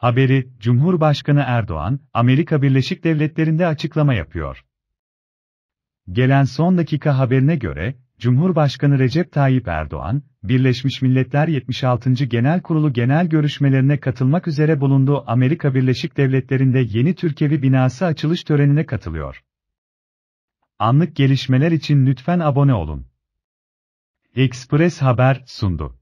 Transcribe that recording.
Haberi, Cumhurbaşkanı Erdoğan, Amerika Birleşik Devletleri'nde açıklama yapıyor. Gelen son dakika haberine göre, Cumhurbaşkanı Recep Tayyip Erdoğan, Birleşmiş Milletler 76. Genel Kurulu genel görüşmelerine katılmak üzere bulunduğu Amerika Birleşik Devletleri'nde yeni Türkevi binası açılış törenine katılıyor. Anlık gelişmeler için lütfen abone olun. Express Haber sundu.